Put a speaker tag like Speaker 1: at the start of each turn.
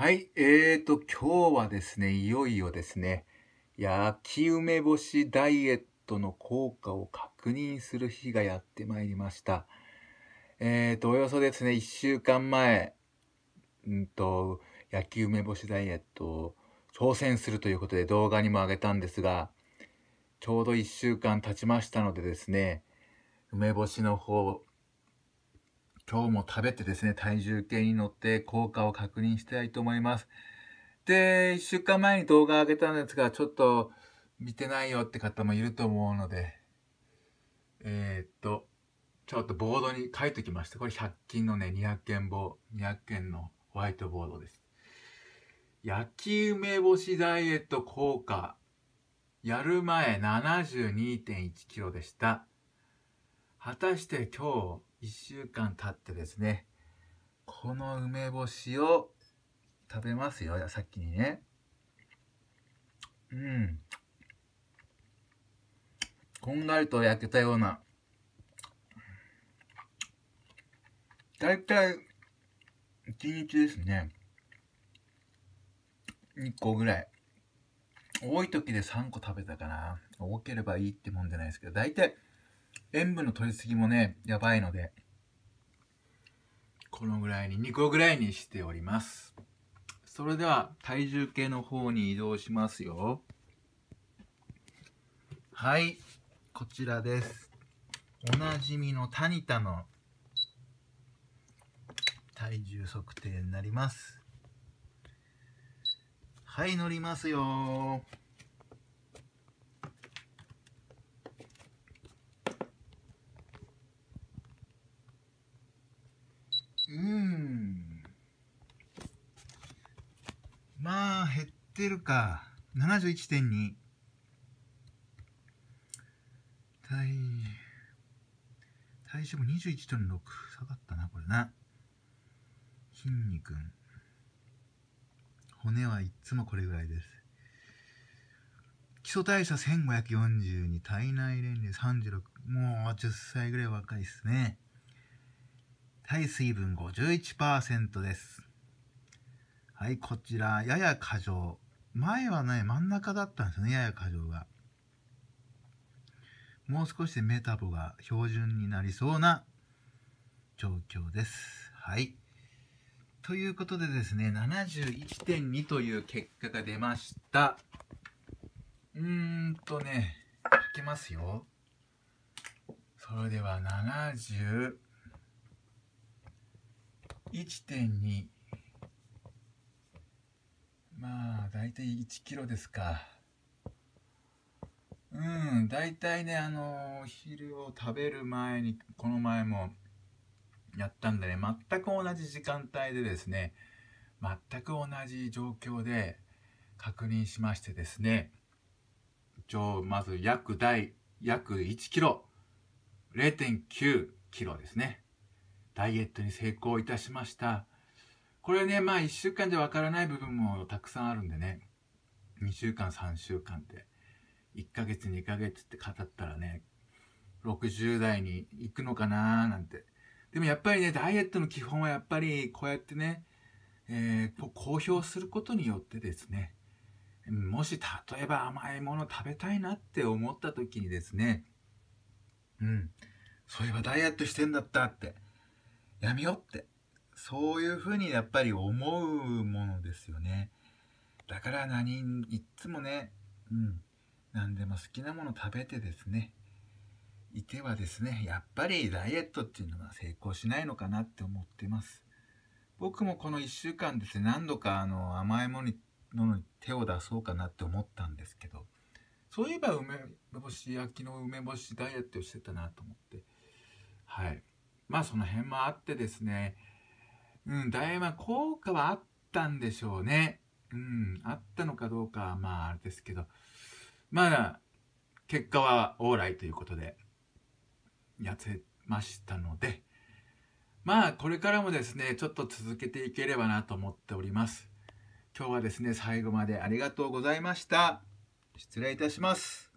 Speaker 1: はい、えーと、今日はですね、いよいよですね、焼き梅干しダイエットの効果を確認する日がやってまいりました。えーと、およそですね、1週間前、うんと、焼き梅干しダイエットを挑戦するということで動画にもあげたんですが、ちょうど1週間経ちましたのでですね、梅干しの方、今日も食べてですね、体重計に乗って効果を確認したいと思います。で、1週間前に動画上げたんですが、ちょっと見てないよって方もいると思うので、えー、っと、ちょっとボードに書いてきました。これ100均のね、200件棒、200件のホワイトボードです。焼き梅干しダイエット効果。やる前 72.1kg でした。果たして今日、1週間経ってですね、この梅干しを食べますよ、さっきにね。うん。こんがりと焼けたような。大体1日ですね。1個ぐらい。多い時で3個食べたかな。多ければいいってもんじゃないですけど、大体塩分の取りすぎもね、やばいので、このぐらいに、2個ぐらいにしております。それでは、体重計の方に移動しますよ。はい、こちらです。おなじみのタニタの体重測定になります。はい、乗りますよってるか。71.2。体、体脂肪21.6。下がったな、これな。筋肉。骨はいつもこれぐらいです。基礎代謝1542、体内年齢36。もう10歳ぐらい若いですね。体水分51%です。はい、こちら、やや過剰。前はね、真ん中だったんですよね、やや過剰が。もう少しでメタボが標準になりそうな状況です。はい。ということでですね、71.2という結果が出ました。うーんとね、いきますよ。それでは71.2。まあ体1キロですか。うん、大体ね、あのー、昼を食べる前に、この前もやったんでね、全く同じ時間帯でですね、全く同じ状況で確認しましてですね、一応、まず約第、約1キロ、0.9キロですね。ダイエットに成功いたしました。これね、まあ1週間じゃわからない部分もたくさんあるんでね、2週間、3週間って、1ヶ月、2ヶ月って語ったらね、60代に行くのかなーなんて。でもやっぱりね、ダイエットの基本はやっぱりこうやってね、えー、公表することによってですね、もし例えば甘いもの食べたいなって思った時にですね、うん、そういえばダイエットしてんだったって、やめようってそういうふうにやっぱり思うものですよね。だから何、いっつもね、うん、何でも好きなもの食べてですね、いてはですね、やっぱりダイエットっていうのは成功しないのかなって思ってます。僕もこの1週間ですね、何度かあの甘いものに手を出そうかなって思ったんですけど、そういえば梅干し焼きの梅干しダイエットをしてたなと思って、はい。まあその辺もあってですね、うん、だいぶ効果はあったんでしょうね。うん、あったのかどうかはまああれですけど、まあ、結果は往来ということで、やせましたので、まあこれからもですね、ちょっと続けていければなと思っております。今日はですね、最後までありがとうございました。失礼いたします。